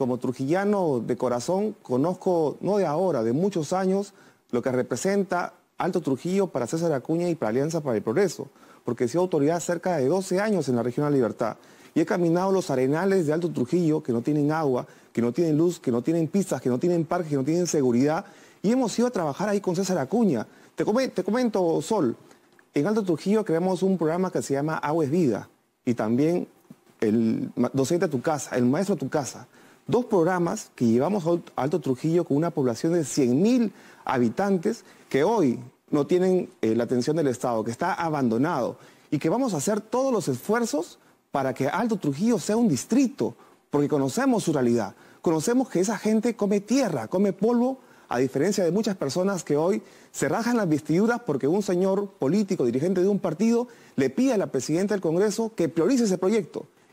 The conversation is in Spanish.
como trujillano de corazón, conozco, no de ahora, de muchos años, lo que representa Alto Trujillo para César Acuña y para Alianza para el Progreso, porque he sido autoridad cerca de 12 años en la región de la libertad. Y he caminado los arenales de Alto Trujillo, que no tienen agua, que no tienen luz, que no tienen pistas, que no tienen parques, que no tienen seguridad. Y hemos ido a trabajar ahí con César Acuña. Te, comento, Sol, en Alto Trujillo creamos un programa que se llama Agua es Vida. Y también el docente a tu casa, el maestro a tu casa dos programas que llevamos a Alto Trujillo con una población de 100.000 habitantes que hoy no tienen eh, la atención del Estado, que está abandonado y que vamos a hacer todos los esfuerzos para que Alto Trujillo sea un distrito, porque conocemos su realidad, conocemos que esa gente come tierra, come polvo, a diferencia de muchas personas que hoy se rajan las vestiduras porque un señor político, dirigente de un partido, le pide a la presidenta del Congreso que priorice ese proyecto.